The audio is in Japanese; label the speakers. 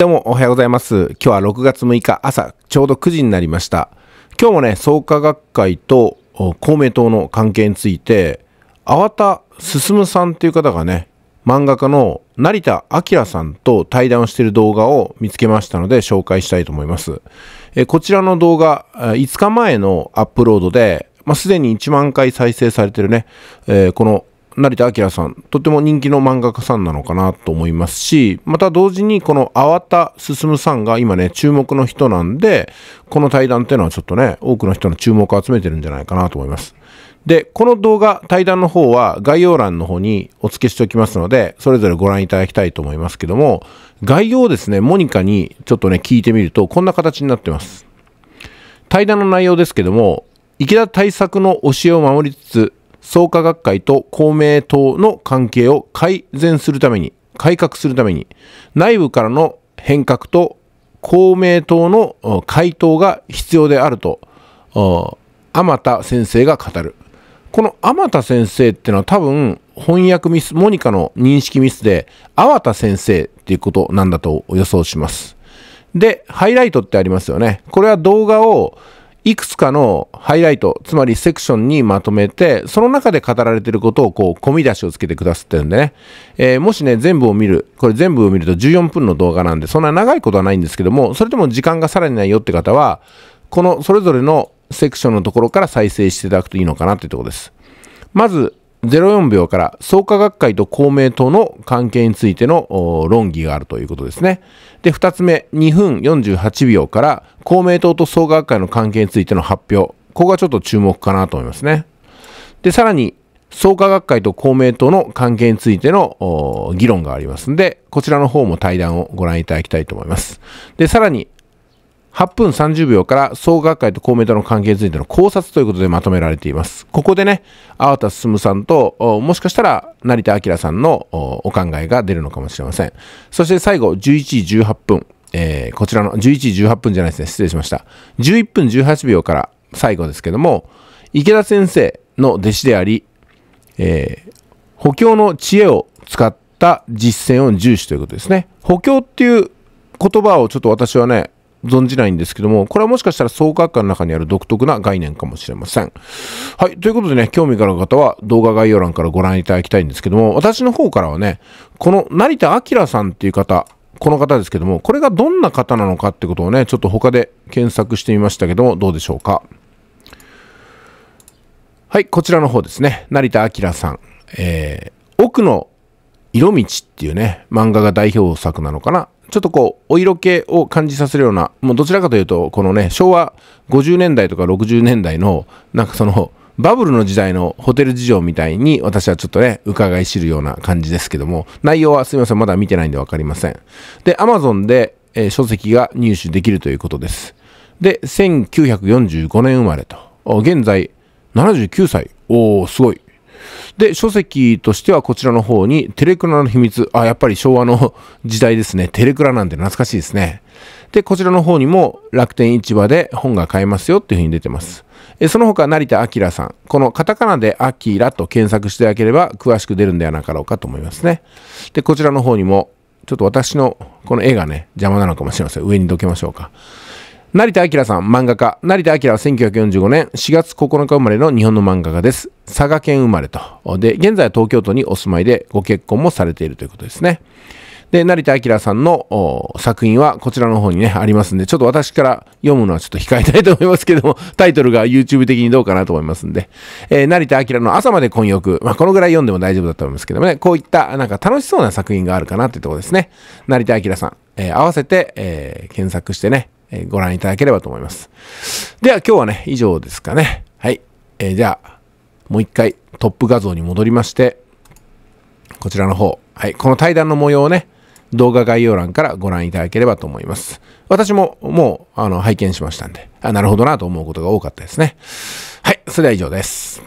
Speaker 1: どうもおはようございます。今日は6月6日朝ちょうど9時になりました。今日もね、創価学会と公明党の関係について、粟田進さんっていう方がね、漫画家の成田明さんと対談をしている動画を見つけましたので紹介したいと思います。えこちらの動画、5日前のアップロードで、まあ、すでに1万回再生されてるね、えー、この成田明さん、とても人気の漫画家さんなのかなと思いますし、また同時にこの粟田進さんが今ね、注目の人なんで、この対談っていうのはちょっとね、多くの人の注目を集めてるんじゃないかなと思います。で、この動画、対談の方は概要欄の方にお付けしておきますので、それぞれご覧いただきたいと思いますけども、概要をですね、モニカにちょっとね、聞いてみると、こんな形になってます。対談の内容ですけども、池田対策の教えを守りつつ、創価学会と公明党の関係を改善するために、改革するために、内部からの変革と公明党の回答が必要であると、天田先生が語る。この天田先生ってのは多分翻訳ミス、モニカの認識ミスで、天田先生っていうことなんだと予想します。で、ハイライトってありますよね。これは動画をいくつかのハイライト、つまりセクションにまとめて、その中で語られていることをこう、込み出しをつけてくださってるんでね、えー、もしね、全部を見る、これ全部を見ると14分の動画なんで、そんな長いことはないんですけども、それでも時間がさらにないよって方は、このそれぞれのセクションのところから再生していただくといいのかなっていうところです。まず、04秒から創価学会と公明党の関係についての論議があるということですね。で、2つ目、2分48秒から公明党と創価学会の関係についての発表。ここがちょっと注目かなと思いますね。で、さらに、創価学会と公明党の関係についての議論がありますんで、こちらの方も対談をご覧いただきたいと思います。で、さらに、8分30秒から総学会と公明党の関係についての考察ということでまとめられています。ここでね、粟田進さんと、もしかしたら成田明さんのお考えが出るのかもしれません。そして最後、11時18分、えー、こちらの11時18分じゃないですね、失礼しました。11分18秒から最後ですけども、池田先生の弟子であり、えー、補強の知恵を使った実践を重視ということですね。補強っていう言葉をちょっと私はね、存じないんですけども、これはもしかしたら総科学科の中にある独特な概念かもしれません。はい。ということでね、興味がある方は動画概要欄からご覧いただきたいんですけども、私の方からはね、この成田明さんっていう方、この方ですけども、これがどんな方なのかってことをね、ちょっと他で検索してみましたけども、どうでしょうか。はい、こちらの方ですね。成田明さん。えー、奥の色道っていうね、漫画が代表作なのかなちょっとこう、お色気を感じさせるような、もうどちらかというと、このね、昭和50年代とか60年代の、なんかその、バブルの時代のホテル事情みたいに私はちょっとね、伺い知るような感じですけども、内容はすみません、まだ見てないんでわかりません。で、Amazon で、えー、書籍が入手できるということです。で、1945年生まれと、現在79歳。おー、すごい。で、書籍としてはこちらの方に、テレクラの秘密。あ、やっぱり昭和の 時代ですね。テレクラなんて懐かしいですね。で、こちらの方にも楽天市場で本が買えますよっていう風に出てます。えその他、成田明さん。このカタカナでアキラと検索していただければ詳しく出るんではなかろうかと思いますね。で、こちらの方にも、ちょっと私のこの絵がね、邪魔なのかもしれません。上にどけましょうか。成田明さん、漫画家。成田明は1945年4月9日生まれの日本の漫画家です。佐賀県生まれと。で、現在は東京都にお住まいでご結婚もされているということですね。で、成田明さんの作品はこちらの方にね、ありますんで、ちょっと私から読むのはちょっと控えたいと思いますけども、タイトルが YouTube 的にどうかなと思いますんで、えー、成田明の朝まで婚欲、まあ、このぐらい読んでも大丈夫だと思いますけどもね、こういったなんか楽しそうな作品があるかなっていうところですね。成田明さん、えー、合わせて、えー、検索してね、えご覧いただければと思います。では今日はね、以上ですかね。はい。えー、じゃあ、もう一回トップ画像に戻りまして、こちらの方。はい。この対談の模様をね、動画概要欄からご覧いただければと思います。私ももう、あの、拝見しましたんで、あ、なるほどなと思うことが多かったですね。はい。それでは以上です。